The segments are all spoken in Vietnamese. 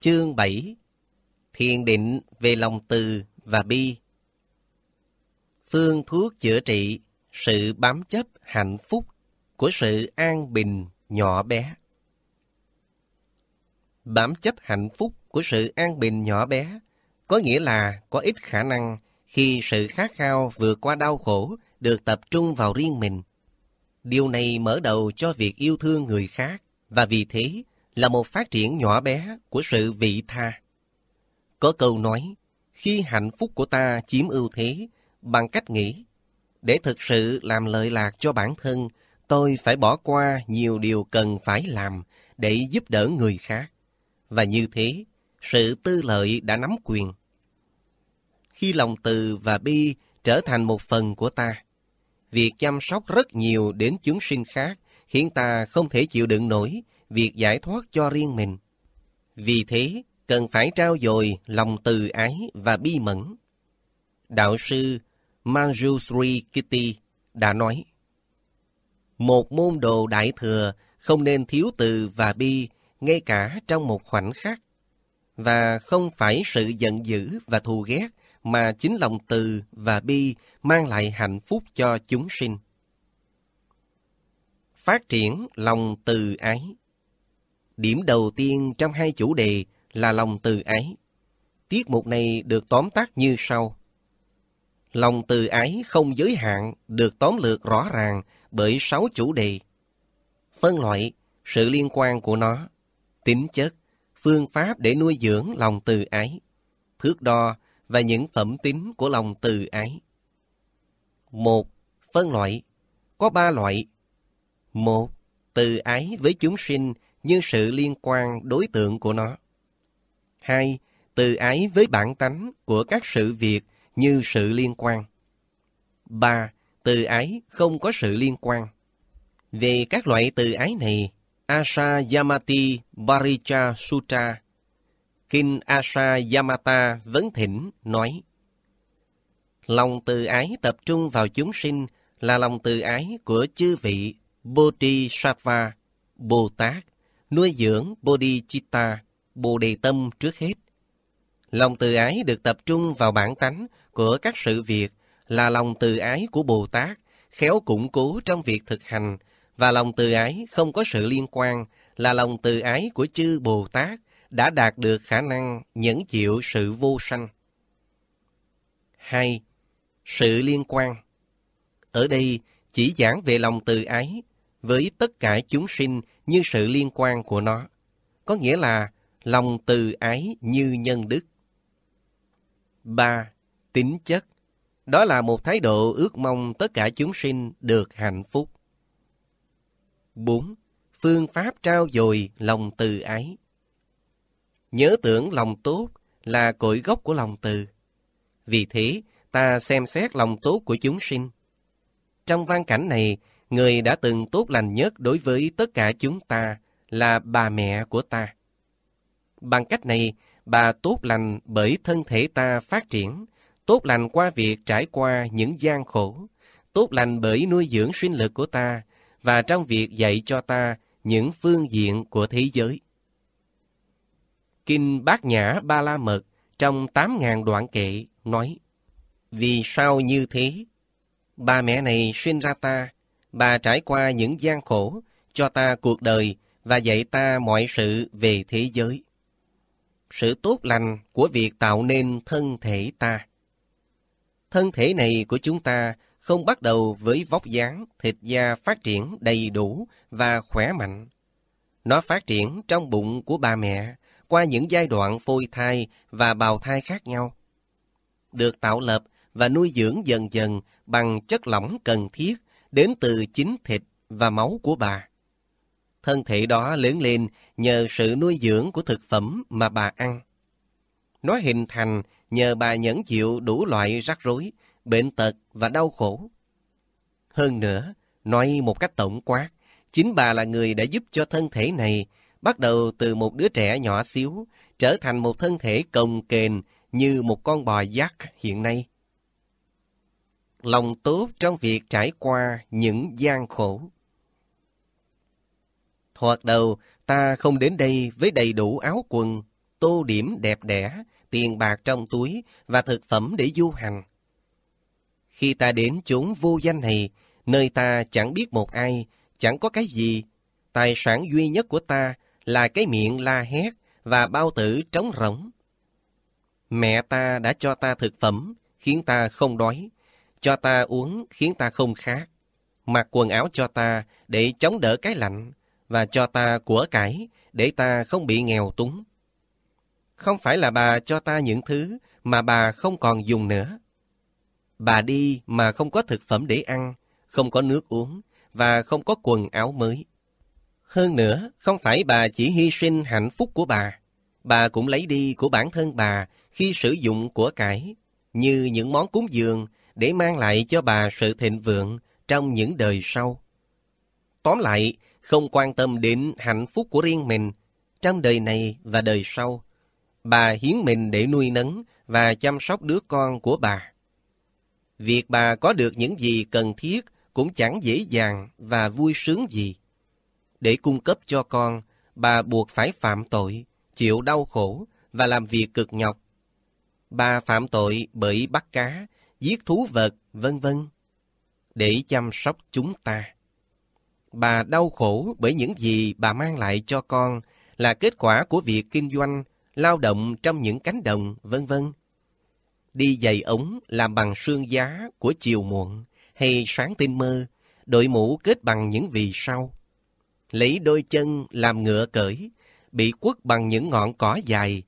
Chương 7 Thiền định về lòng từ và bi Phương thuốc chữa trị sự bám chấp hạnh phúc của sự an bình nhỏ bé. Bám chấp hạnh phúc của sự an bình nhỏ bé có nghĩa là có ít khả năng khi sự khát khao vượt qua đau khổ được tập trung vào riêng mình. Điều này mở đầu cho việc yêu thương người khác và vì thế là một phát triển nhỏ bé của sự vị tha. Có câu nói, khi hạnh phúc của ta chiếm ưu thế bằng cách nghĩ, để thực sự làm lợi lạc cho bản thân, tôi phải bỏ qua nhiều điều cần phải làm để giúp đỡ người khác. Và như thế, sự tư lợi đã nắm quyền. Khi lòng từ và bi trở thành một phần của ta, việc chăm sóc rất nhiều đến chúng sinh khác khiến ta không thể chịu đựng nổi việc giải thoát cho riêng mình. Vì thế, cần phải trao dồi lòng từ ái và bi mẫn. Đạo sư Manjusri Kitty đã nói, Một môn đồ đại thừa không nên thiếu từ và bi ngay cả trong một khoảnh khắc, và không phải sự giận dữ và thù ghét mà chính lòng từ và bi mang lại hạnh phúc cho chúng sinh. Phát triển lòng từ ái Điểm đầu tiên trong hai chủ đề là lòng từ ái. Tiết mục này được tóm tắt như sau. Lòng từ ái không giới hạn được tóm lược rõ ràng bởi sáu chủ đề. Phân loại, sự liên quan của nó, tính chất, phương pháp để nuôi dưỡng lòng từ ái, thước đo và những phẩm tính của lòng từ ái. một Phân loại, có ba loại. một Từ ái với chúng sinh như sự liên quan đối tượng của nó. 2. Từ ái với bản tánh của các sự việc như sự liên quan. 3. Từ ái không có sự liên quan. Về các loại từ ái này, Asa Yamati Baricha Sutra, Kinh Asa Yamata Vấn Thỉnh nói, Lòng từ ái tập trung vào chúng sinh là lòng từ ái của chư vị Bodhisattva, Bồ Tát nuôi dưỡng bodhicitta, bồ đề tâm trước hết. Lòng từ ái được tập trung vào bản tánh của các sự việc là lòng từ ái của Bồ Tát, khéo củng cố trong việc thực hành, và lòng từ ái không có sự liên quan là lòng từ ái của chư Bồ Tát đã đạt được khả năng nhẫn chịu sự vô sanh. 2. Sự liên quan Ở đây chỉ giảng về lòng từ ái với tất cả chúng sinh như sự liên quan của nó, có nghĩa là lòng từ ái như nhân đức. 3. Tính chất Đó là một thái độ ước mong tất cả chúng sinh được hạnh phúc. 4. Phương pháp trao dồi lòng từ ái Nhớ tưởng lòng tốt là cội gốc của lòng từ. Vì thế, ta xem xét lòng tốt của chúng sinh. Trong văn cảnh này, người đã từng tốt lành nhất đối với tất cả chúng ta là bà mẹ của ta. Bằng cách này, bà tốt lành bởi thân thể ta phát triển, tốt lành qua việc trải qua những gian khổ, tốt lành bởi nuôi dưỡng sinh lực của ta và trong việc dạy cho ta những phương diện của thế giới. Kinh Bát Nhã Ba La Mật trong 8.000 đoạn kệ nói Vì sao như thế? Bà mẹ này sinh ra ta, bà trải qua những gian khổ, cho ta cuộc đời và dạy ta mọi sự về thế giới. Sự tốt lành của việc tạo nên thân thể ta. Thân thể này của chúng ta không bắt đầu với vóc dáng, thịt da phát triển đầy đủ và khỏe mạnh. Nó phát triển trong bụng của bà mẹ, qua những giai đoạn phôi thai và bào thai khác nhau. Được tạo lập và nuôi dưỡng dần dần bằng chất lỏng cần thiết đến từ chính thịt và máu của bà. Thân thể đó lớn lên nhờ sự nuôi dưỡng của thực phẩm mà bà ăn. Nó hình thành nhờ bà nhẫn chịu đủ loại rắc rối, bệnh tật và đau khổ. Hơn nữa, nói một cách tổng quát, chính bà là người đã giúp cho thân thể này bắt đầu từ một đứa trẻ nhỏ xíu trở thành một thân thể cồng kềnh như một con bò giác hiện nay lòng tốt trong việc trải qua những gian khổ. Thoạt đầu, ta không đến đây với đầy đủ áo quần, tô điểm đẹp đẽ, tiền bạc trong túi và thực phẩm để du hành. Khi ta đến chốn vô danh này, nơi ta chẳng biết một ai, chẳng có cái gì, tài sản duy nhất của ta là cái miệng la hét và bao tử trống rỗng. Mẹ ta đã cho ta thực phẩm, khiến ta không đói, cho ta uống khiến ta không khát, mặc quần áo cho ta để chống đỡ cái lạnh và cho ta của cải để ta không bị nghèo túng. Không phải là bà cho ta những thứ mà bà không còn dùng nữa. Bà đi mà không có thực phẩm để ăn, không có nước uống và không có quần áo mới. Hơn nữa, không phải bà chỉ hy sinh hạnh phúc của bà, bà cũng lấy đi của bản thân bà khi sử dụng của cải, như những món cúng dường để mang lại cho bà sự thịnh vượng trong những đời sau. Tóm lại, không quan tâm đến hạnh phúc của riêng mình trong đời này và đời sau. Bà hiến mình để nuôi nấng và chăm sóc đứa con của bà. Việc bà có được những gì cần thiết cũng chẳng dễ dàng và vui sướng gì. Để cung cấp cho con, bà buộc phải phạm tội, chịu đau khổ và làm việc cực nhọc. Bà phạm tội bởi bắt cá giết thú vật, vân vân, để chăm sóc chúng ta. Bà đau khổ bởi những gì bà mang lại cho con là kết quả của việc kinh doanh, lao động trong những cánh đồng, vân vân. Đi giày ống làm bằng xương giá của chiều muộn hay sáng tinh mơ, đội mũ kết bằng những vì sau. Lấy đôi chân làm ngựa cởi, bị quất bằng những ngọn cỏ dài.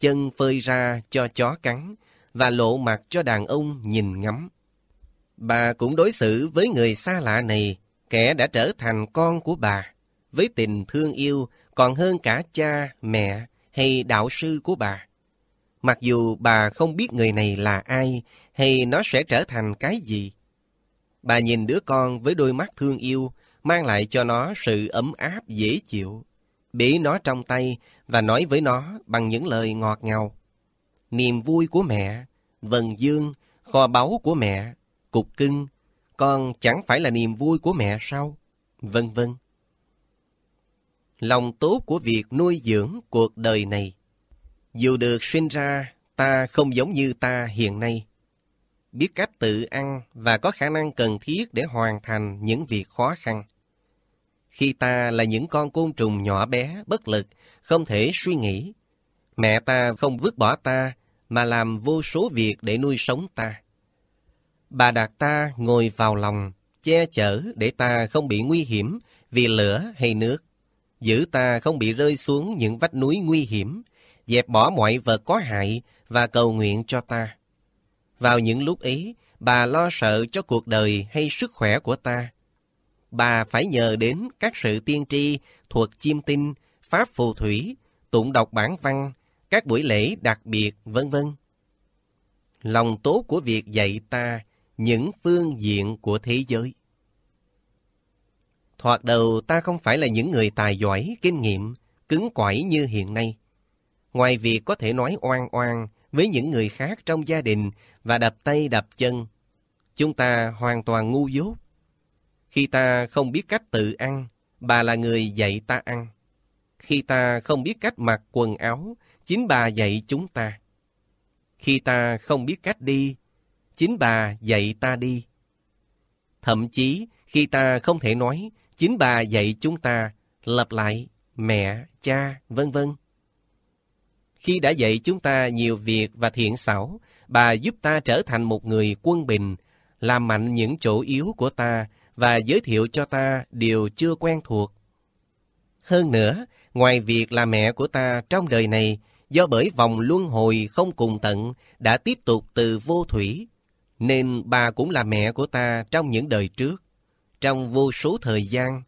Chân phơi ra cho chó cắn, và lộ mặt cho đàn ông nhìn ngắm. Bà cũng đối xử với người xa lạ này, kẻ đã trở thành con của bà, với tình thương yêu còn hơn cả cha, mẹ hay đạo sư của bà. Mặc dù bà không biết người này là ai hay nó sẽ trở thành cái gì. Bà nhìn đứa con với đôi mắt thương yêu, mang lại cho nó sự ấm áp dễ chịu. Bế nó trong tay và nói với nó bằng những lời ngọt ngào niềm vui của mẹ, vần dương, kho báu của mẹ, cục cưng, con chẳng phải là niềm vui của mẹ sao? Vân vân. Lòng tốt của việc nuôi dưỡng cuộc đời này. Dù được sinh ra, ta không giống như ta hiện nay. Biết cách tự ăn và có khả năng cần thiết để hoàn thành những việc khó khăn. Khi ta là những con côn trùng nhỏ bé, bất lực, không thể suy nghĩ, mẹ ta không vứt bỏ ta mà làm vô số việc để nuôi sống ta. Bà đạt ta ngồi vào lòng, che chở để ta không bị nguy hiểm vì lửa hay nước, giữ ta không bị rơi xuống những vách núi nguy hiểm, dẹp bỏ mọi vật có hại và cầu nguyện cho ta. Vào những lúc ấy, bà lo sợ cho cuộc đời hay sức khỏe của ta. Bà phải nhờ đến các sự tiên tri, thuật chiêm tinh, pháp phù thủy, tụng đọc bản văn, các buổi lễ đặc biệt, vân vân. Lòng tốt của việc dạy ta những phương diện của thế giới. Thoạt đầu ta không phải là những người tài giỏi, kinh nghiệm, cứng cỏi như hiện nay. Ngoài việc có thể nói oan oan với những người khác trong gia đình và đập tay đập chân, chúng ta hoàn toàn ngu dốt. Khi ta không biết cách tự ăn, bà là người dạy ta ăn. Khi ta không biết cách mặc quần áo, Chính bà dạy chúng ta. Khi ta không biết cách đi, chính bà dạy ta đi. Thậm chí, khi ta không thể nói, chính bà dạy chúng ta lặp lại mẹ, cha, vân vân. Khi đã dạy chúng ta nhiều việc và thiện xảo, bà giúp ta trở thành một người quân bình, làm mạnh những chỗ yếu của ta và giới thiệu cho ta điều chưa quen thuộc. Hơn nữa, ngoài việc là mẹ của ta trong đời này, do bởi vòng luân hồi không cùng tận đã tiếp tục từ vô thủy, nên bà cũng là mẹ của ta trong những đời trước, trong vô số thời gian.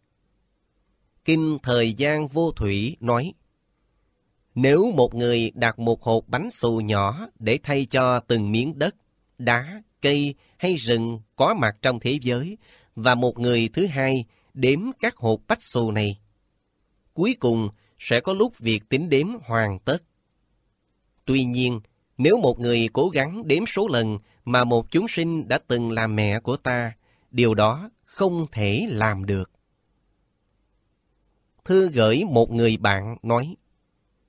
Kinh Thời gian Vô Thủy nói, Nếu một người đặt một hộp bánh xù nhỏ để thay cho từng miếng đất, đá, cây hay rừng có mặt trong thế giới, và một người thứ hai đếm các hộp bách xù này, cuối cùng sẽ có lúc việc tính đếm hoàn tất. Tuy nhiên, nếu một người cố gắng đếm số lần mà một chúng sinh đã từng là mẹ của ta, điều đó không thể làm được. Thư gửi một người bạn nói,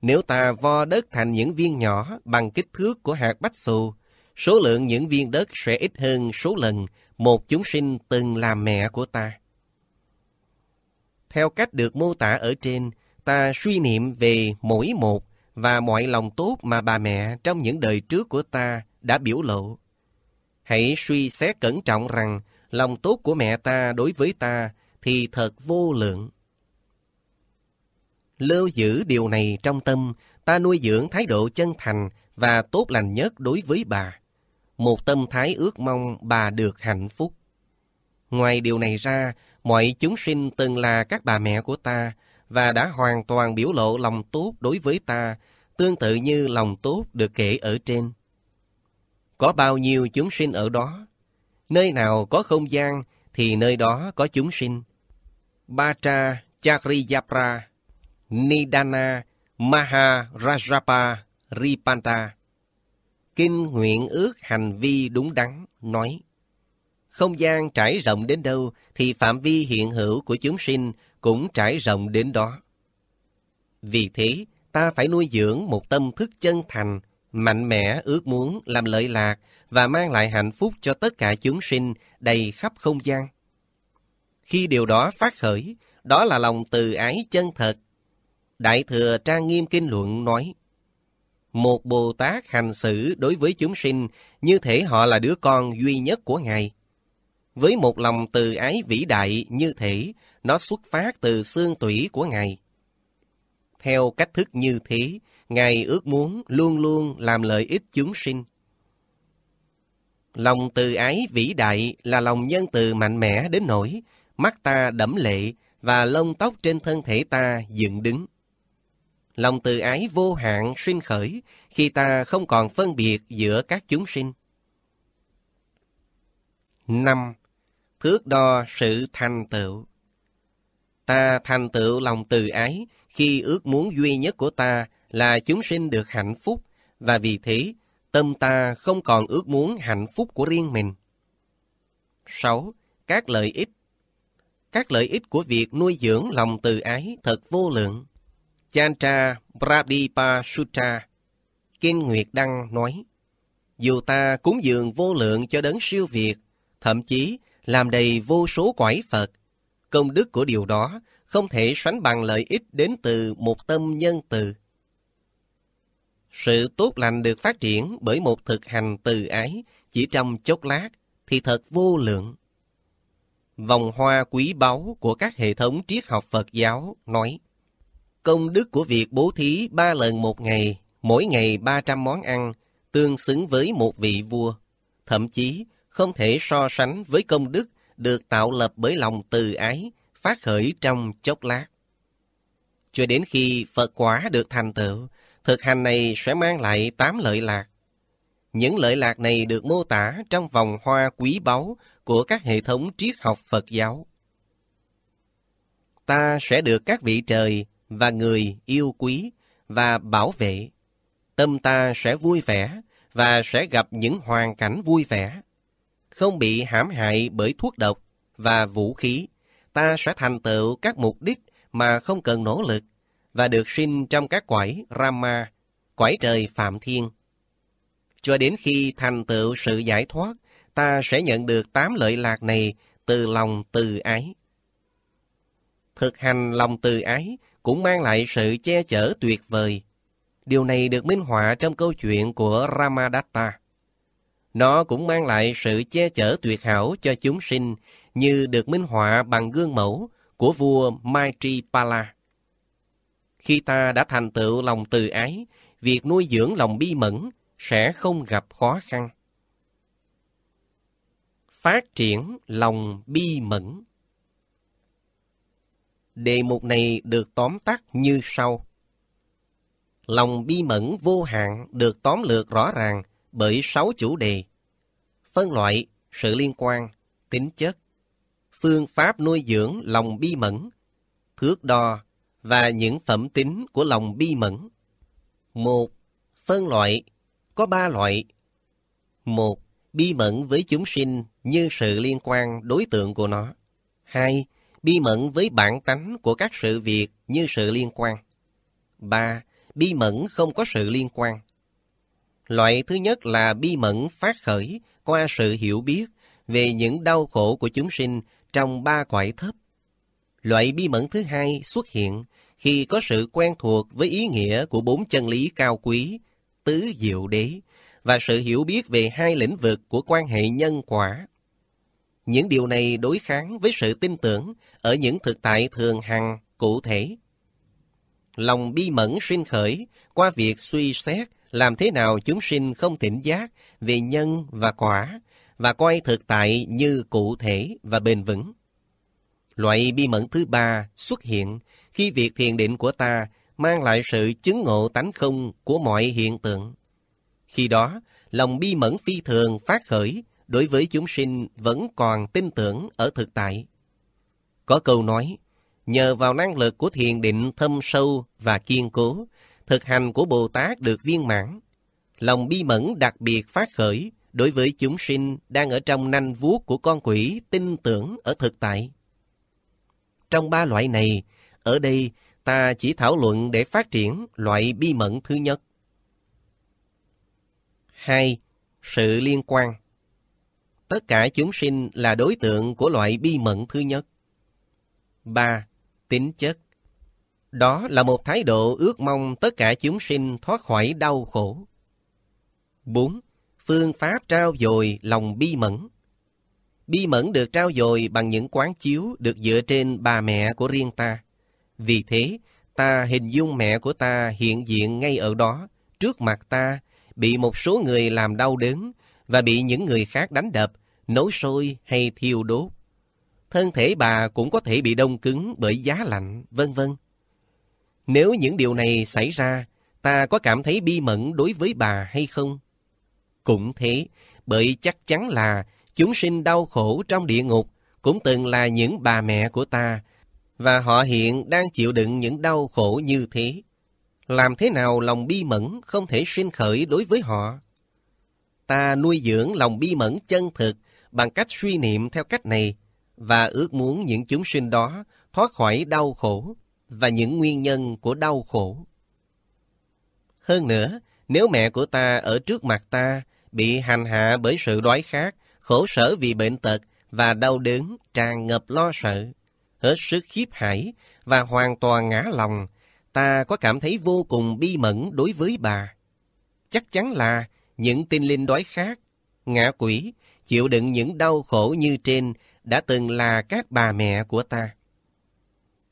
Nếu ta vo đất thành những viên nhỏ bằng kích thước của hạt bách xù, số lượng những viên đất sẽ ít hơn số lần một chúng sinh từng là mẹ của ta. Theo cách được mô tả ở trên, ta suy niệm về mỗi một và mọi lòng tốt mà bà mẹ trong những đời trước của ta đã biểu lộ. Hãy suy xét cẩn trọng rằng lòng tốt của mẹ ta đối với ta thì thật vô lượng. Lưu giữ điều này trong tâm, ta nuôi dưỡng thái độ chân thành và tốt lành nhất đối với bà. Một tâm thái ước mong bà được hạnh phúc. Ngoài điều này ra, mọi chúng sinh từng là các bà mẹ của ta, và đã hoàn toàn biểu lộ lòng tốt đối với ta, tương tự như lòng tốt được kể ở trên. Có bao nhiêu chúng sinh ở đó? Nơi nào có không gian thì nơi đó có chúng sinh. Batra, Chakriyapra, Nidana, Maharajapa, Ripanta. Kinh nguyện ước hành vi đúng đắn nói không gian trải rộng đến đâu thì phạm vi hiện hữu của chúng sinh cũng trải rộng đến đó. Vì thế, ta phải nuôi dưỡng một tâm thức chân thành, mạnh mẽ ước muốn làm lợi lạc và mang lại hạnh phúc cho tất cả chúng sinh đầy khắp không gian. Khi điều đó phát khởi, đó là lòng từ ái chân thật. Đại Thừa Trang Nghiêm Kinh Luận nói, Một Bồ Tát hành xử đối với chúng sinh như thể họ là đứa con duy nhất của Ngài với một lòng từ ái vĩ đại như thể nó xuất phát từ xương tủy của Ngài. Theo cách thức như thế, Ngài ước muốn luôn luôn làm lợi ích chúng sinh. Lòng từ ái vĩ đại là lòng nhân từ mạnh mẽ đến nỗi mắt ta đẫm lệ và lông tóc trên thân thể ta dựng đứng. Lòng từ ái vô hạn sinh khởi khi ta không còn phân biệt giữa các chúng sinh. Năm thước đo sự thành tựu. Ta thành tựu lòng từ ái khi ước muốn duy nhất của ta là chúng sinh được hạnh phúc và vì thế tâm ta không còn ước muốn hạnh phúc của riêng mình. 6. Các lợi ích Các lợi ích của việc nuôi dưỡng lòng từ ái thật vô lượng. Chantra Pradipa Sutra Kinh Nguyệt Đăng nói Dù ta cúng dường vô lượng cho đấng siêu việt, thậm chí làm đầy vô số quải Phật. Công đức của điều đó không thể sánh bằng lợi ích đến từ một tâm nhân từ. Sự tốt lành được phát triển bởi một thực hành từ ái chỉ trong chốc lát thì thật vô lượng. Vòng hoa quý báu của các hệ thống triết học Phật giáo nói Công đức của việc bố thí ba lần một ngày, mỗi ngày 300 món ăn, tương xứng với một vị vua. Thậm chí, không thể so sánh với công đức được tạo lập bởi lòng từ ái, phát khởi trong chốc lát. Cho đến khi Phật quả được thành tựu, thực hành này sẽ mang lại tám lợi lạc. Những lợi lạc này được mô tả trong vòng hoa quý báu của các hệ thống triết học Phật giáo. Ta sẽ được các vị trời và người yêu quý và bảo vệ. Tâm ta sẽ vui vẻ và sẽ gặp những hoàn cảnh vui vẻ không bị hãm hại bởi thuốc độc và vũ khí, ta sẽ thành tựu các mục đích mà không cần nỗ lực và được sinh trong các quải Rama, quải trời Phạm Thiên. Cho đến khi thành tựu sự giải thoát, ta sẽ nhận được tám lợi lạc này từ lòng từ ái. Thực hành lòng từ ái cũng mang lại sự che chở tuyệt vời. Điều này được minh họa trong câu chuyện của Ramadatta. Nó cũng mang lại sự che chở tuyệt hảo cho chúng sinh như được minh họa bằng gương mẫu của vua Maitripala. Khi ta đã thành tựu lòng từ ái, việc nuôi dưỡng lòng bi mẫn sẽ không gặp khó khăn. Phát triển lòng bi mẫn Đề mục này được tóm tắt như sau. Lòng bi mẫn vô hạn được tóm lược rõ ràng bởi sáu chủ đề. Phân loại, sự liên quan, tính chất, phương pháp nuôi dưỡng lòng bi mẫn, thước đo và những phẩm tính của lòng bi mẫn. một Phân loại có ba loại. một Bi mẫn với chúng sinh như sự liên quan đối tượng của nó. hai Bi mẫn với bản tánh của các sự việc như sự liên quan. ba Bi mẫn không có sự liên quan. Loại thứ nhất là bi mẫn phát khởi qua sự hiểu biết về những đau khổ của chúng sinh trong ba cõi thấp. Loại bi mẫn thứ hai xuất hiện khi có sự quen thuộc với ý nghĩa của bốn chân lý cao quý, tứ diệu đế, và sự hiểu biết về hai lĩnh vực của quan hệ nhân quả. Những điều này đối kháng với sự tin tưởng ở những thực tại thường hằng cụ thể. Lòng bi mẫn sinh khởi qua việc suy xét làm thế nào chúng sinh không tỉnh giác về nhân và quả và coi thực tại như cụ thể và bền vững. Loại bi mẫn thứ ba xuất hiện khi việc thiền định của ta mang lại sự chứng ngộ tánh không của mọi hiện tượng. Khi đó, lòng bi mẫn phi thường phát khởi đối với chúng sinh vẫn còn tin tưởng ở thực tại. Có câu nói, nhờ vào năng lực của thiền định thâm sâu và kiên cố thực hành của Bồ Tát được viên mãn. Lòng bi mẫn đặc biệt phát khởi đối với chúng sinh đang ở trong nanh vuốt của con quỷ tin tưởng ở thực tại. Trong ba loại này, ở đây ta chỉ thảo luận để phát triển loại bi mẫn thứ nhất. 2. Sự liên quan Tất cả chúng sinh là đối tượng của loại bi mẫn thứ nhất. 3. Tính chất đó là một thái độ ước mong tất cả chúng sinh thoát khỏi đau khổ. 4. Phương pháp trao dồi lòng bi mẫn Bi mẫn được trao dồi bằng những quán chiếu được dựa trên bà mẹ của riêng ta. Vì thế, ta hình dung mẹ của ta hiện diện ngay ở đó, trước mặt ta, bị một số người làm đau đớn và bị những người khác đánh đập, nấu sôi hay thiêu đốt. Thân thể bà cũng có thể bị đông cứng bởi giá lạnh, vân vân. Nếu những điều này xảy ra, ta có cảm thấy bi mẫn đối với bà hay không? Cũng thế, bởi chắc chắn là chúng sinh đau khổ trong địa ngục cũng từng là những bà mẹ của ta, và họ hiện đang chịu đựng những đau khổ như thế. Làm thế nào lòng bi mẫn không thể sinh khởi đối với họ? Ta nuôi dưỡng lòng bi mẫn chân thực bằng cách suy niệm theo cách này và ước muốn những chúng sinh đó thoát khỏi đau khổ và những nguyên nhân của đau khổ. Hơn nữa, nếu mẹ của ta ở trước mặt ta bị hành hạ bởi sự đói khát, khổ sở vì bệnh tật và đau đớn tràn ngập lo sợ, hết sức khiếp hãi và hoàn toàn ngã lòng, ta có cảm thấy vô cùng bi mẫn đối với bà. Chắc chắn là những tinh linh đói khát, ngã quỷ, chịu đựng những đau khổ như trên đã từng là các bà mẹ của ta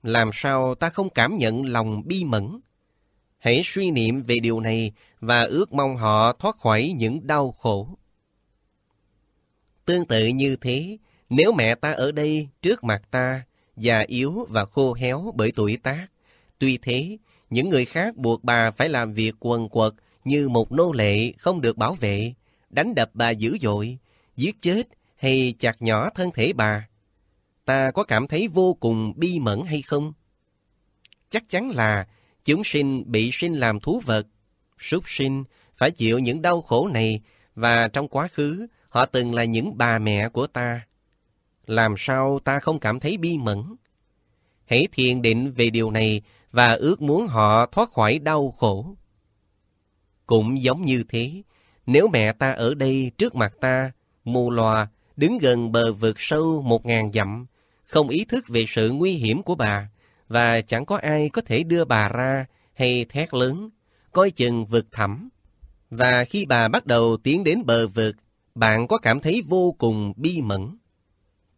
làm sao ta không cảm nhận lòng bi mẫn? Hãy suy niệm về điều này và ước mong họ thoát khỏi những đau khổ. Tương tự như thế, nếu mẹ ta ở đây trước mặt ta, già yếu và khô héo bởi tuổi tác, tuy thế, những người khác buộc bà phải làm việc quần quật như một nô lệ không được bảo vệ, đánh đập bà dữ dội, giết chết hay chặt nhỏ thân thể bà ta có cảm thấy vô cùng bi mẫn hay không? Chắc chắn là chúng sinh bị sinh làm thú vật. Súc sinh phải chịu những đau khổ này và trong quá khứ họ từng là những bà mẹ của ta. Làm sao ta không cảm thấy bi mẫn? Hãy thiền định về điều này và ước muốn họ thoát khỏi đau khổ. Cũng giống như thế, nếu mẹ ta ở đây trước mặt ta, mù lòa, đứng gần bờ vực sâu một ngàn dặm, không ý thức về sự nguy hiểm của bà và chẳng có ai có thể đưa bà ra hay thét lớn, coi chừng vượt thẳm. Và khi bà bắt đầu tiến đến bờ vượt, bạn có cảm thấy vô cùng bi mẫn.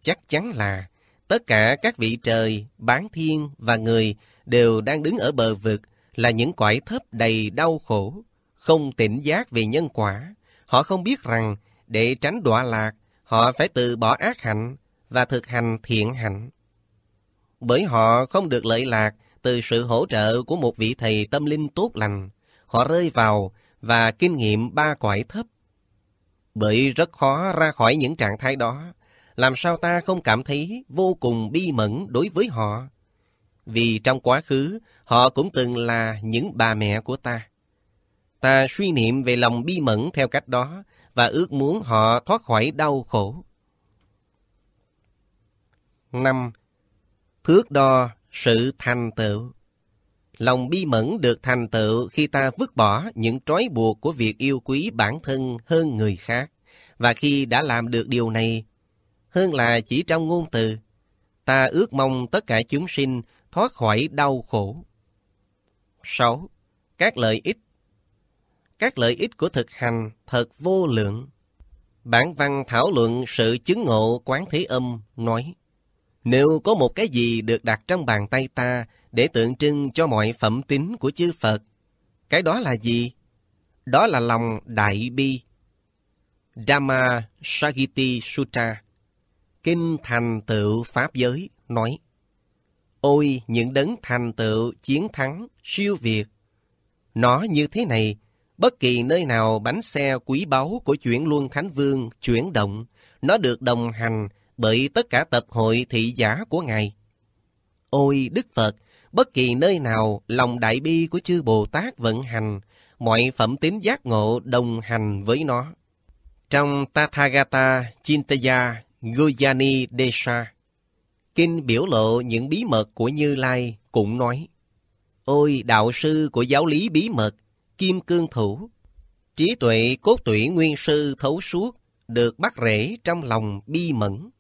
Chắc chắn là tất cả các vị trời, bán thiên và người đều đang đứng ở bờ vực là những quải thấp đầy đau khổ, không tỉnh giác về nhân quả. Họ không biết rằng để tránh đọa lạc, họ phải từ bỏ ác hạnh, và thực hành thiện hạnh. Bởi họ không được lợi lạc từ sự hỗ trợ của một vị thầy tâm linh tốt lành, họ rơi vào và kinh nghiệm ba cõi thấp. Bởi rất khó ra khỏi những trạng thái đó, làm sao ta không cảm thấy vô cùng bi mẫn đối với họ? Vì trong quá khứ, họ cũng từng là những bà mẹ của ta. Ta suy niệm về lòng bi mẫn theo cách đó và ước muốn họ thoát khỏi đau khổ. 5. Thước đo sự thành tựu Lòng bi mẫn được thành tựu khi ta vứt bỏ những trói buộc của việc yêu quý bản thân hơn người khác. Và khi đã làm được điều này, hơn là chỉ trong ngôn từ, ta ước mong tất cả chúng sinh thoát khỏi đau khổ. 6. Các lợi ích Các lợi ích của thực hành thật vô lượng. Bản văn thảo luận sự chứng ngộ quán thế âm nói nếu có một cái gì được đặt trong bàn tay ta để tượng trưng cho mọi phẩm tính của chư Phật, cái đó là gì? Đó là lòng đại bi. Dhamma Sagiti Sutra Kinh Thành Tựu Pháp Giới nói Ôi những đấng thành tựu chiến thắng, siêu việt. Nó như thế này, bất kỳ nơi nào bánh xe quý báu của chuyển luân Thánh Vương chuyển động, nó được đồng hành bởi tất cả tập hội thị giả của Ngài. Ôi Đức Phật, bất kỳ nơi nào lòng đại bi của chư Bồ Tát vận hành, mọi phẩm tính giác ngộ đồng hành với nó. Trong Tathagata Chintaya Gojani Desha, Kinh biểu lộ những bí mật của Như Lai cũng nói, Ôi đạo sư của giáo lý bí mật, Kim Cương Thủ, trí tuệ cốt tủy nguyên sư thấu suốt, được bắt rễ trong lòng bi mẫn.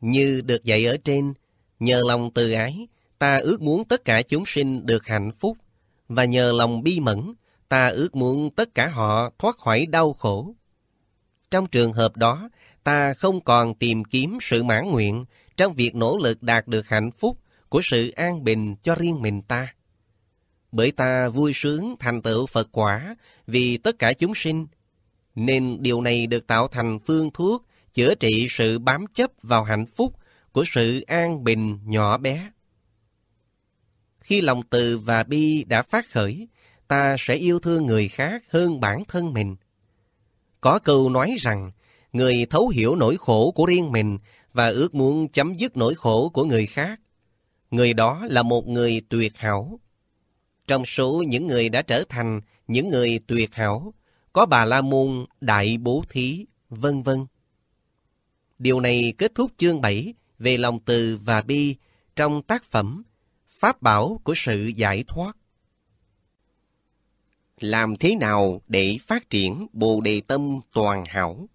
Như được dạy ở trên, nhờ lòng từ ái, ta ước muốn tất cả chúng sinh được hạnh phúc, và nhờ lòng bi mẫn, ta ước muốn tất cả họ thoát khỏi đau khổ. Trong trường hợp đó, ta không còn tìm kiếm sự mãn nguyện trong việc nỗ lực đạt được hạnh phúc của sự an bình cho riêng mình ta. Bởi ta vui sướng thành tựu Phật quả vì tất cả chúng sinh, nên điều này được tạo thành phương thuốc chữa trị sự bám chấp vào hạnh phúc của sự an bình nhỏ bé. Khi lòng từ và bi đã phát khởi, ta sẽ yêu thương người khác hơn bản thân mình. Có câu nói rằng, người thấu hiểu nỗi khổ của riêng mình và ước muốn chấm dứt nỗi khổ của người khác. Người đó là một người tuyệt hảo. Trong số những người đã trở thành những người tuyệt hảo, có bà La Môn, Đại Bố Thí, vân vân. Điều này kết thúc chương 7 về lòng từ và bi trong tác phẩm Pháp bảo của sự giải thoát. Làm thế nào để phát triển Bồ Đề Tâm toàn hảo?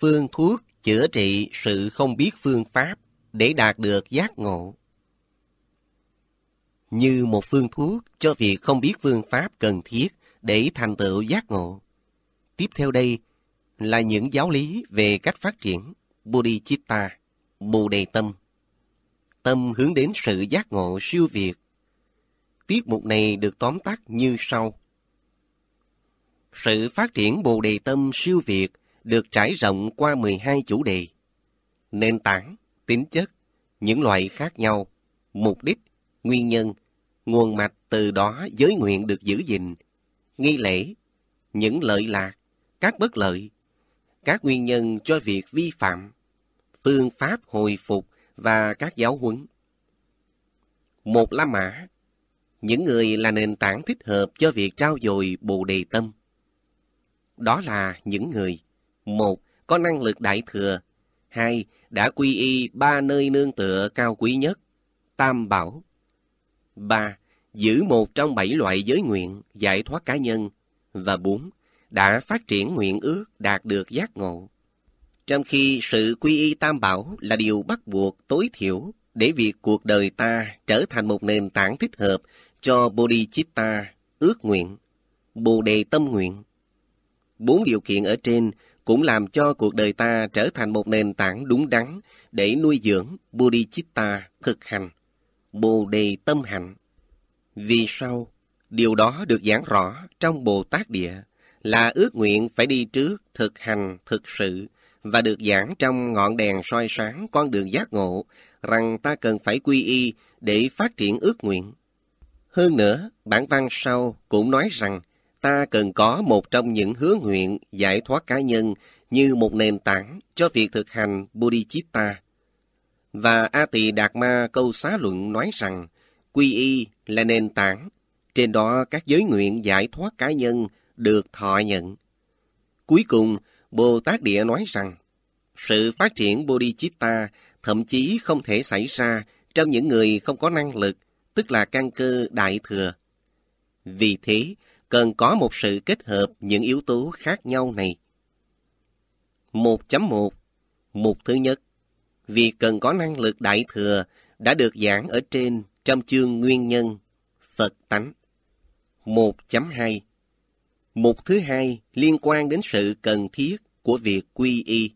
Phương thuốc chữa trị sự không biết phương pháp để đạt được giác ngộ. Như một phương thuốc cho việc không biết phương pháp cần thiết để thành tựu giác ngộ. Tiếp theo đây là những giáo lý về cách phát triển Bodhicitta, Bồ Đề Tâm. Tâm hướng đến sự giác ngộ siêu việt. Tiết mục này được tóm tắt như sau. Sự phát triển Bồ Đề Tâm siêu việt được trải rộng qua 12 chủ đề. Nền tảng, tính chất, những loại khác nhau, mục đích, nguyên nhân, nguồn mạch từ đó giới nguyện được giữ gìn, nghi lễ, những lợi lạc, các bất lợi, các nguyên nhân cho việc vi phạm, phương pháp hồi phục và các giáo huấn. Một lá Mã Những người là nền tảng thích hợp cho việc trao dồi bồ đề tâm. Đó là những người một Có năng lực đại thừa hai Đã quy y ba nơi nương tựa cao quý nhất Tam Bảo ba Giữ một trong bảy loại giới nguyện giải thoát cá nhân và bốn đã phát triển nguyện ước đạt được giác ngộ. Trong khi sự quy y tam bảo là điều bắt buộc tối thiểu để việc cuộc đời ta trở thành một nền tảng thích hợp cho bodhicitta, ước nguyện, bồ đề tâm nguyện. Bốn điều kiện ở trên cũng làm cho cuộc đời ta trở thành một nền tảng đúng đắn để nuôi dưỡng bodhicitta thực hành, bồ đề tâm hạnh. Vì sao? điều đó được giảng rõ trong Bồ Tát Địa là ước nguyện phải đi trước, thực hành, thực sự và được giảng trong ngọn đèn soi sáng con đường giác ngộ rằng ta cần phải quy y để phát triển ước nguyện. Hơn nữa, bản văn sau cũng nói rằng ta cần có một trong những hứa nguyện giải thoát cá nhân như một nền tảng cho việc thực hành bodhicitta. Và A Tỳ Đạt Ma câu xá luận nói rằng quy y là nền tảng, trên đó các giới nguyện giải thoát cá nhân – được thọ nhận. Cuối cùng, Bồ Tát Địa nói rằng, sự phát triển bodhicitta thậm chí không thể xảy ra trong những người không có năng lực, tức là căn cơ đại thừa. Vì thế, cần có một sự kết hợp những yếu tố khác nhau này. 1.1 Mục thứ nhất Việc cần có năng lực đại thừa đã được giảng ở trên trong chương nguyên nhân Phật tánh. 1.2 Mục thứ hai liên quan đến sự cần thiết của việc quy y.